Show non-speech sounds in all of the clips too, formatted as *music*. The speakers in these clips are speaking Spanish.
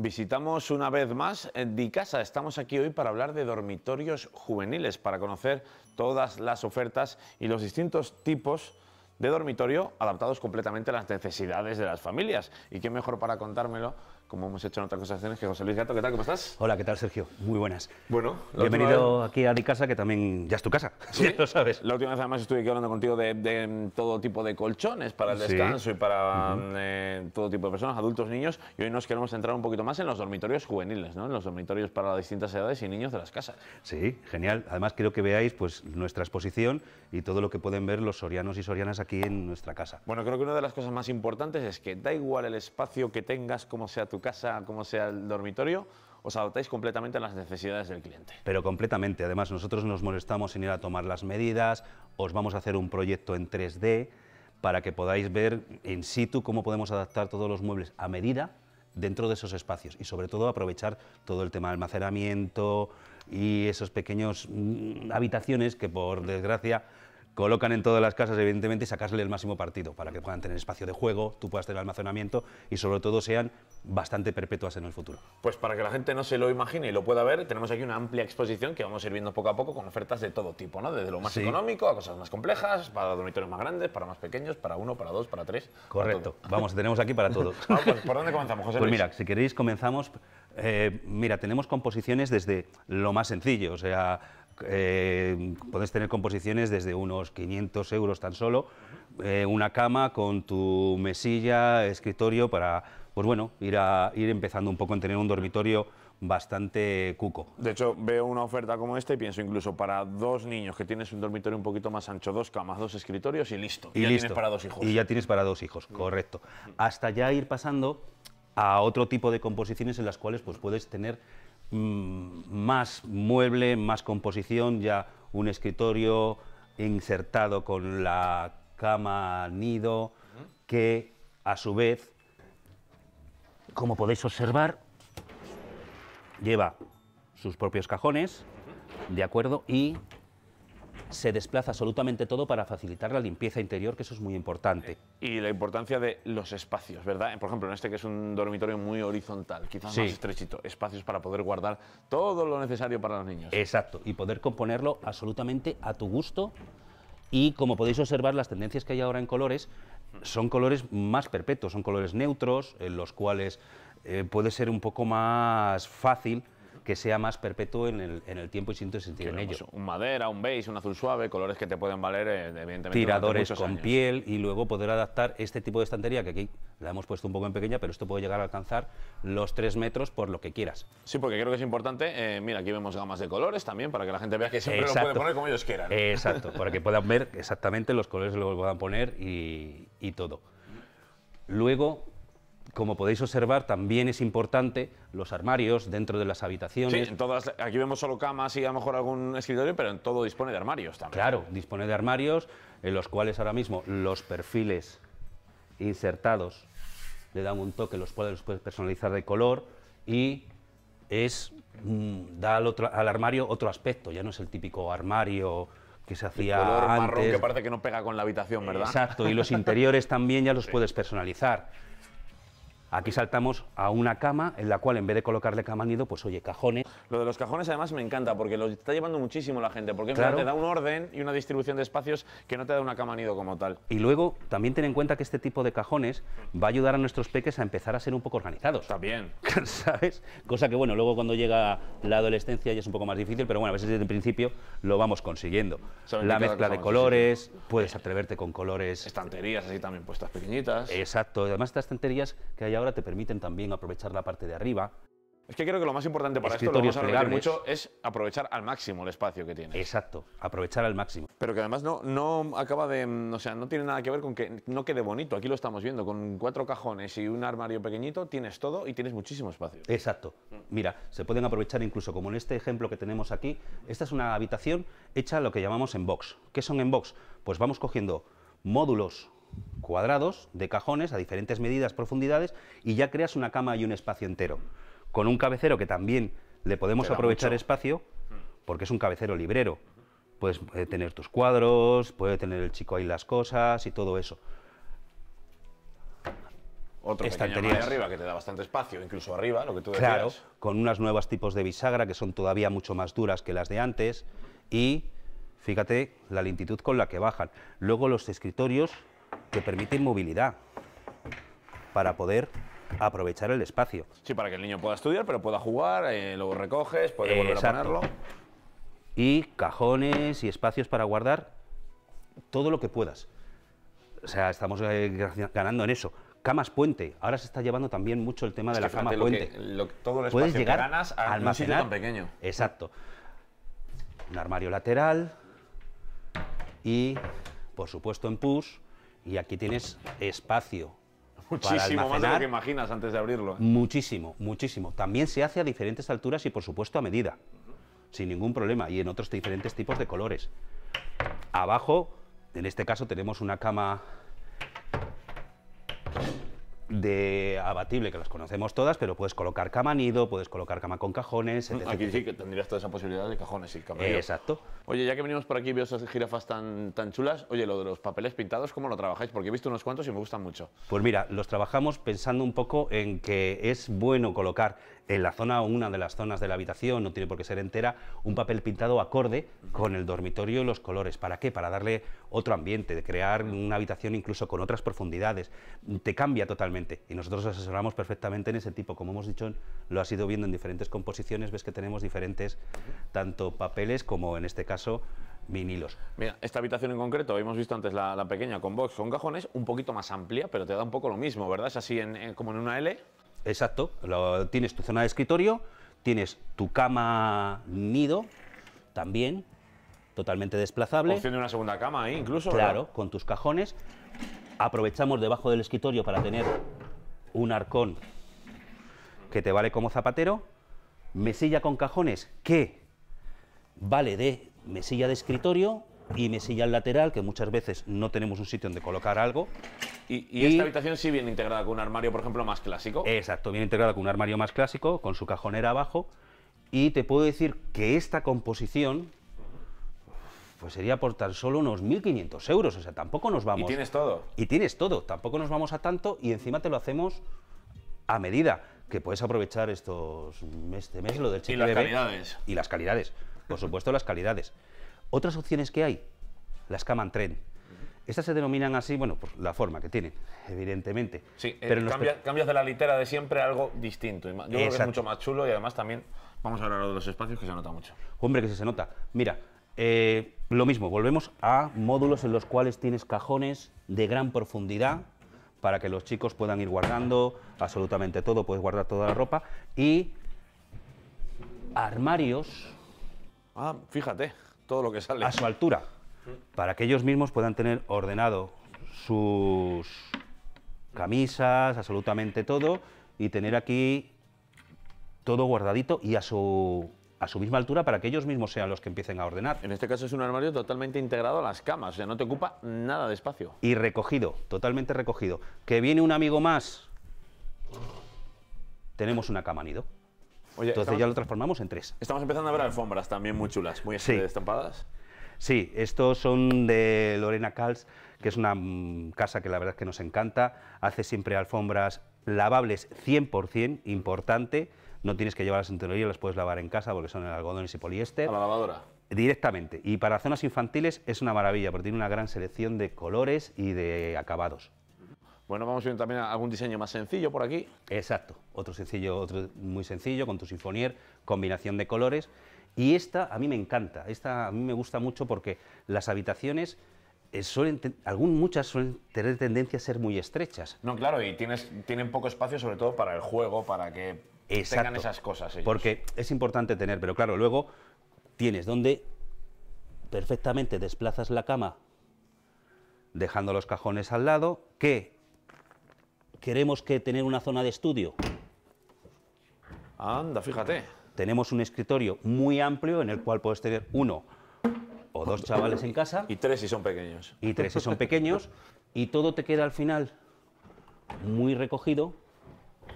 Visitamos una vez más eh, di casa Estamos aquí hoy para hablar de dormitorios juveniles, para conocer todas las ofertas y los distintos tipos de dormitorio adaptados completamente a las necesidades de las familias. Y qué mejor para contármelo como hemos hecho en otras ocasiones, que José Luis Gato, ¿qué tal? ¿Cómo estás? Hola, ¿qué tal, Sergio? Muy buenas. Bueno, bienvenido aquí a mi casa, que también ya es tu casa, *laughs* ¿Sí? lo sabes. La última vez, además, estuve aquí hablando contigo de, em, todo tipo de colchones para el descanso y para em, eh, todo tipo de personas, adultos, niños, y hoy nos queremos centrar un poquito más en los dormitorios juveniles, ¿no? En los dormitorios para las distintas edades y niños de las casas. Sí, genial. Además, quiero que veáis pues nuestra exposición y todo lo que pueden ver los sorianos y sorianas aquí en nuestra casa. Bueno, creo que una de las cosas más importantes es que da igual el espacio que tengas, como sea tu casa como sea el dormitorio, os adaptáis completamente a las necesidades del cliente. Pero completamente. Además, nosotros nos molestamos en ir a tomar las medidas, os vamos a hacer un proyecto en 3D para que podáis ver in situ cómo podemos adaptar todos los muebles a medida dentro de esos espacios y sobre todo aprovechar todo el tema de almacenamiento y esos pequeños mm, habitaciones que por desgracia colocan en todas las casas, evidentemente, y sacarle el máximo partido para que puedan tener espacio de juego, tú puedas tener almacenamiento y sobre todo sean bastante perpetuas en el futuro. Pues para que la gente no se lo imagine y lo pueda ver, tenemos aquí una amplia exposición que vamos a ir viendo poco a poco con ofertas de todo tipo, ¿no? Desde lo más económico a cosas más complejas, para dormitorios más grandes, para más pequeños, para uno, para dos, para tres. Correcto. vamos, tenemos aquí para todo. *laughs* Ah, pues, ¿Por dónde comenzamos, José? Pues mira, si queréis comenzamos eh, mira, tenemos composiciones desde lo más sencillo, o sea, eh, puedes tener composiciones desde unos 500 euros tan solo, eh, una cama con tu mesilla, escritorio para, pues bueno, ir, empezando un poco en tener un dormitorio bastante cuco. De hecho, veo una oferta como esta y pienso incluso para dos niños que tienes un dormitorio un poquito más ancho, dos camas, dos escritorios y listo. Y, ya tienes para dos hijos. Y ya tienes para dos hijos, correcto. Hasta ya ir pasando a otro tipo de composiciones en las cuales pues puedes tener Mm, más mueble, más composición, ya un escritorio insertado con la cama nido, que a su vez, como podéis observar, lleva sus propios cajones, ¿de acuerdo? Y se desplaza absolutamente todo para facilitar la limpieza interior, que eso es muy importante. Y la importancia de los espacios, ¿verdad? Por ejemplo, en este que es un dormitorio muy horizontal, quizás más estrechito, espacios para poder guardar todo lo necesario para los niños. Exacto, y poder componerlo absolutamente a tu gusto. Y como podéis observar, las tendencias que hay ahora en colores son colores más perpetuos, son colores neutros, en los cuales eh, puede ser un poco más fácil que sea más perpetuo en el, tiempo y sin sentir en ello. Pues, un madera, un beige, un azul suave, colores que te pueden valer, eh, evidentemente. Tiradores con piel y luego poder adaptar este tipo de estantería, que aquí la hemos puesto un poco en pequeña, pero esto puede llegar a alcanzar los 3 metros por lo que quieras. Sí, porque creo que es importante. Eh, mira, aquí vemos gamas de colores también, para que la gente vea que siempre lo pueden poner como ellos quieran. Exacto, para que puedan ver exactamente los colores que lo puedan poner y, y todo. Luego, como podéis observar, también es importante los armarios dentro de las habitaciones. Sí, en todas, aquí vemos solo camas y a lo mejor algún escritorio, pero en todo dispone de armarios también. Claro, dispone de armarios en los cuales ahora mismo los perfiles insertados le dan un toque, los puedes personalizar de color y es mm, da al, armario otro aspecto, ya no es el típico armario que se hacía el color marrón que parece que no pega con la habitación, ¿verdad? Exacto, y los interiores *laughs* también ya los puedes personalizar. Aquí saltamos a una cama en la cual en vez de colocarle cama nido, pues oye, cajones. Lo de los cajones además me encanta porque lo está llevando muchísimo la gente, porque claro. te da un orden y una distribución de espacios que no te da una cama nido como tal. Y luego también ten en cuenta que este tipo de cajones va a ayudar a nuestros peques a empezar a ser un poco organizados. También. *laughs* ¿Sabes? Cosa que bueno, luego cuando llega la adolescencia ya es un poco más difícil, pero bueno, a veces desde el principio lo vamos consiguiendo. La mezcla de colores, puedes atreverte con colores. Estanterías así también puestas pequeñitas. Exacto, además estas estanterías que hay ahora te permiten también aprovechar la parte de arriba. Es que creo que lo más importante para esto, lo a mucho, es aprovechar al máximo el espacio que tiene. Exacto, aprovechar al máximo. Pero que además no, no acaba de. Mm, o sea, no tiene nada que ver con que no quede bonito. Aquí lo estamos viendo. Con cuatro cajones y un armario pequeñito tienes todo y tienes muchísimo espacio. Exacto. Mira, se pueden aprovechar incluso, como en este ejemplo que tenemos aquí, esta es una habitación hecha lo que llamamos en box. ¿Qué son en box? Pues vamos cogiendo módulos cuadrados de cajones a diferentes medidas, profundidades, y ya creas una cama y un espacio entero. Con un cabecero que también le podemos aprovechar espacio, mm. porque es un cabecero librero. Pues Puedes tener tus cuadros, puede tener el chico ahí las cosas y todo eso. Otro de arriba que te da bastante espacio, incluso arriba, lo que tú decías. con unas nuevas tipos de bisagra que son todavía mucho más duras que las de antes y fíjate la lentitud con la que bajan. Luego los escritorios que permiten movilidad para poder aprovechar el espacio. Sí, para que el niño pueda estudiar, pero pueda jugar, eh, lo recoges, puedes volver a ponerlo. Y cajones y espacios para guardar todo lo que puedas. O sea, estamos eh, ganando en eso. Camas puente. Ahora se está llevando también mucho el tema de la cama puente. Que, lo, todo el espacio Puedes llegar que ganas a almacenar tan pequeño. Exacto. Un armario lateral y, por supuesto, en push y aquí tienes espacio. Muchísimo más de lo que imaginas antes de abrirlo. ¿eh? Muchísimo, muchísimo. También se hace a diferentes alturas y por supuesto a medida, sin ningún problema, y en otros diferentes tipos de colores. Abajo, en este caso tenemos una cama de abatible, que las conocemos todas, pero puedes colocar cama nido, puedes colocar cama con cajones, etc. Aquí sí que tendrías toda esa posibilidad de cajones y cama. exacto. Oye, ya que venimos por aquí y veo esas jirafas tan, tan chulas, oye, lo de los papeles pintados, ¿cómo lo trabajáis? Porque he visto unos cuantos y me gustan mucho. Pues mira, los trabajamos pensando un poco en que es bueno colocar en la zona o una de las zonas de la habitación, no tiene por qué ser entera, un papel pintado acorde con el dormitorio y los colores. ¿Para qué? Para darle otro ambiente, de crear una habitación incluso con otras profundidades. Te cambia totalmente y nosotros asesoramos perfectamente en ese tipo. Como hemos dicho, lo has ido viendo en diferentes composiciones, ves que tenemos diferentes, tanto papeles como en este caso vinilos. Mira, esta habitación en concreto, hemos visto antes la, pequeña con box, con cajones, un poquito más amplia, pero te da un poco lo mismo, ¿verdad? Es así como en una L. Exacto, tienes tu zona de escritorio, tienes tu cama nido también, totalmente desplazable. Opción de una segunda cama ¿eh? incluso. Claro, con tus cajones. Aprovechamos debajo del escritorio para tener un arcón que te vale como zapatero. Mesilla con cajones que vale de mesilla de escritorio y mesilla silla lateral, que muchas veces no tenemos un sitio donde colocar algo. Y, esta habitación sí viene integrada con un armario, por ejemplo, más clásico. Exacto, viene integrada con un armario más clásico, con su cajonera abajo. Y te puedo decir que esta composición pues sería por tan solo unos 1.500 euros, o sea, tampoco nos vamos... Y tienes todo. Y tienes todo, tampoco nos vamos a tanto y encima te lo hacemos a medida, que puedes aprovechar estos, este mes lo del cheque Y las calidades. Y las calidades, por supuesto las calidades. Otras opciones que hay, las caman Tren. Estas se denominan así, bueno, por pues, la forma que tienen, evidentemente. Sí, eh, pero cambias, de la litera de siempre a algo distinto. Yo creo que es mucho más chulo y además también vamos a hablar de los espacios que se nota mucho. Hombre, que se nota. Mira, eh, lo mismo, volvemos a módulos en los cuales tienes cajones de gran profundidad para que los chicos puedan ir guardando absolutamente todo, puedes guardar toda la ropa y armarios. Ah, fíjate todo lo que sale. A su altura, para que ellos mismos puedan tener ordenado sus camisas, absolutamente todo, y tener aquí todo guardadito y a su a su misma altura para que ellos mismos sean los que empiecen a ordenar. En este caso es un armario totalmente integrado a las camas, o sea, no te ocupa nada de espacio. Y recogido, totalmente recogido. Que viene un amigo más, tenemos una cama nido. Entonces ya lo transformamos en tres. Estamos empezando a ver alfombras también muy chulas, muy estampadas. Sí, estos son de Lorena Kals, que es una mm, casa que la verdad es que nos encanta. Hace siempre alfombras lavables 100%, importante. No tienes que llevarlas en teoría, las puedes lavar en casa porque son en algodones y poliéster. ¿A la lavadora? Directamente. Y para zonas infantiles es una maravilla porque tiene una gran selección de colores y de acabados. Bueno, vamos a ir también a algún diseño más sencillo por aquí. Exacto, otro sencillo, otro muy sencillo, con tu sinfonier, combinación de colores. Y esta a mí me encanta, esta a mí me gusta mucho porque las habitaciones eh, suelen algún, muchas suelen tener tendencia a ser muy estrechas. No, claro, y tienen poco espacio sobre todo para el juego, para que tengan esas cosas. Porque es importante tener, pero claro, luego tienes donde perfectamente desplazas la cama dejando los cajones al lado, que queremos que tener una zona de estudio. Anda, fíjate. Tenemos un escritorio muy amplio en el cual puedes tener uno o dos chavales en casa. Y tres si son pequeños. Y tres si son *laughs* pequeños. y todo te queda al final muy recogido.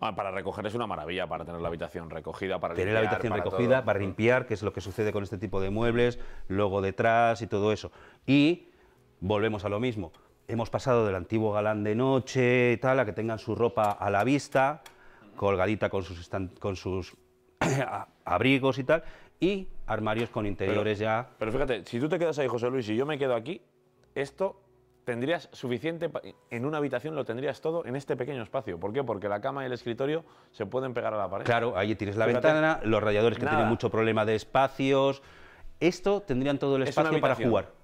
Ah, para recoger es una maravilla, para tener la habitación recogida, para Tener la habitación recogida, para limpiar, que es lo que sucede con este tipo de muebles, luego detrás y todo eso. Y volvemos a lo mismo hemos pasado del antiguo galán de noche y tal, a que tengan su ropa a la vista, colgadita con sus, con sus *clears throat* abrigos y tal, y armarios con interiores ya. Pero fíjate, si tú te quedas ahí, José Luis, y yo me quedo aquí, esto tendrías suficiente, en una habitación lo tendrías todo en este pequeño espacio. ¿Por qué? Porque la cama y el escritorio se pueden pegar a la pared. Claro, ahí tienes la ventana, los radiadores que tienen mucho problema de espacios. Esto tendrían todo el espacio para jugar.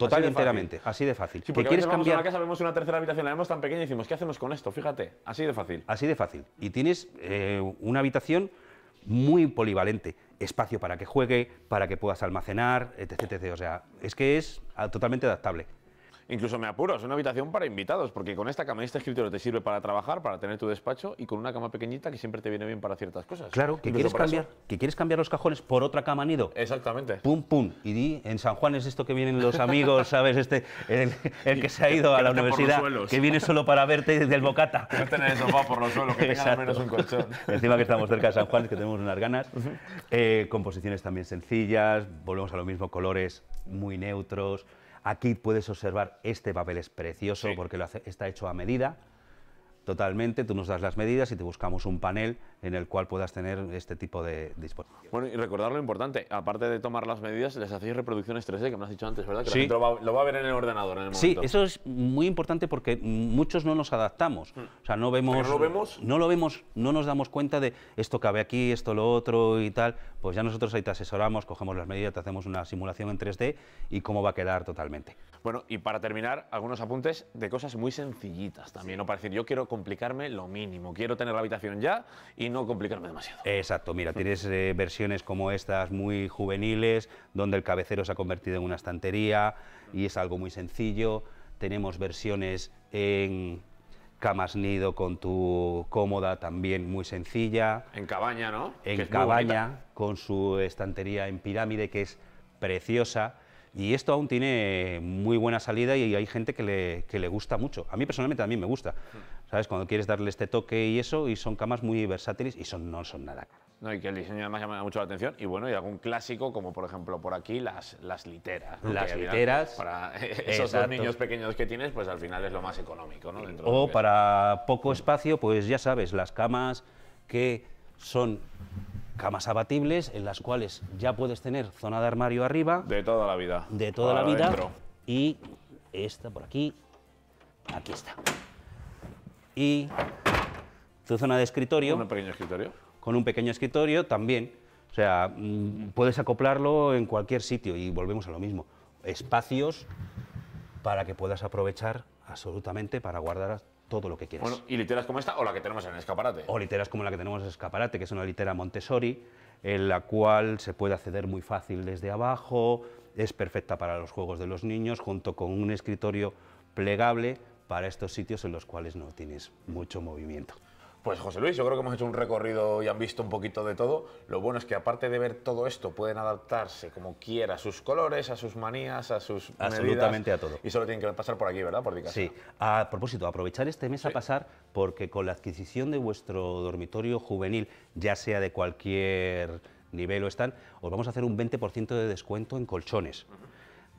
Total y enteramente, así de fácil. porque quieres cambiar? a una casa, vemos una tercera habitación, la vemos tan pequeña y decimos, ¿qué hacemos con esto? Fíjate, así de fácil. Así de fácil. Y tienes eh, una habitación muy polivalente. Espacio para que juegue, para que puedas almacenar, etc, etc. O sea, es que es ah, totalmente adaptable. Incluso me apuro, es una habitación para invitados, porque con esta cama y este escritorio te sirve para trabajar, para tener tu despacho y con una cama pequeñita que siempre te viene bien para ciertas cosas. Claro, que, quieres cambiar, que quieres cambiar los cajones por otra cama nido. Exactamente. Pum, pum. Y di, en San Juan es esto que vienen los amigos, *laughs* ¿sabes? Este, el, que se ha ido a la universidad, que viene solo para verte desde el bocata. no *laughs* tener el sofá por los suelos, que tenga al menos un colchón. *laughs* Encima que estamos cerca de San Juan, que tenemos unas ganas. Eh, composiciones también sencillas, volvemos a lo mismo, colores muy neutros. Aquí puedes observar, este papel es precioso porque lo está hecho a medida, totalmente, tú nos das las medidas y te buscamos un panel en el cual puedas tener este tipo de dispositivos. Bueno, y recordar lo importante, aparte de tomar las medidas, les hacéis reproducciones 3D, que me has dicho antes, ¿verdad? sí. lo, va, a ver en el ordenador en el momento. Sí, eso es muy importante porque muchos no nos adaptamos. Hmm. O sea, no vemos... ¿No lo vemos? No lo vemos, no nos damos cuenta de esto cabe aquí, esto lo otro y tal. Pues ya nosotros ahí te asesoramos, cogemos las medidas, te hacemos una simulación en 3D y cómo va a quedar totalmente. Bueno, y para terminar, algunos apuntes de cosas muy sencillitas también, o ¿no? Para decir, yo quiero complicarme lo mínimo, quiero tener la habitación ya y no complicarme demasiado. Exacto, mira, mm. tienes eh, versiones como estas muy juveniles, donde el cabecero se ha convertido en una estantería y es algo muy sencillo. Tenemos versiones en camas nido con tu cómoda también muy sencilla. En cabaña, ¿no? En cabaña, con su estantería en pirámide, que es preciosa. Y esto aún tiene muy buena salida y hay gente que le, que le gusta mucho. A mí personalmente también me gusta. Mm. ¿sabes? Cuando quieres darle este toque y eso, y son camas muy versátiles y son, no son nada caras. No, y que el diseño además llama mucho la atención. Y bueno, y algún clásico, como por ejemplo por aquí, las, las literas. Las literas. Para *laughs* esos niños pequeños que tienes, pues al final es lo más económico, ¿no? o para poco espacio, pues ya sabes, las camas que son camas abatibles en las cuales ya puedes tener zona de armario arriba. De toda la vida. De toda la vida. Y esta por aquí, aquí está y tu zona de escritorio. ¿Con un pequeño escritorio? Con un pequeño escritorio también. O sea, mm, puedes acoplarlo en cualquier sitio y volvemos a lo mismo. Espacios para que puedas aprovechar absolutamente para guardar todo lo que quieras. Bueno, y literas como esta o la que tenemos en escaparate. O literas como la que tenemos en escaparate, que es una litera Montessori, en la cual se puede acceder muy fácil desde abajo, es perfecta para los juegos de los niños, junto con un escritorio plegable para estos sitios en los cuales no tienes mucho movimiento. Pues José Luis, yo creo que hemos hecho un recorrido y han visto un poquito de todo. Lo bueno es que aparte de ver todo esto, pueden adaptarse como quiera a sus colores, a sus manías, a sus absolutamente a todo. Y solo tienen que pasar por aquí, ¿verdad? Por Sí. A propósito, aprovechar este mes a pasar porque con la adquisición de vuestro dormitorio juvenil, ya sea de cualquier nivel o están, os vamos a hacer un 20% de descuento en colchones.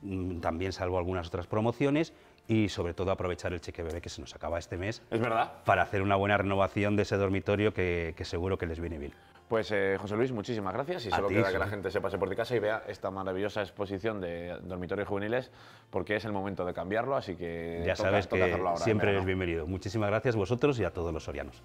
Mm, también salvo algunas otras promociones y sobre todo aprovechar el cheque bebé que se nos acaba este mes. Es verdad. Para hacer una buena renovación de ese dormitorio que, seguro que les viene bien. Pues eh, José Luis, muchísimas gracias y solo queda que la gente se pase por de casa y vea esta maravillosa exposición de dormitorios juveniles porque es el momento de cambiarlo, así que ya toca, sabes hacerlo ahora, siempre es bienvenido. Muchísimas gracias a vosotros y a todos los sorianos.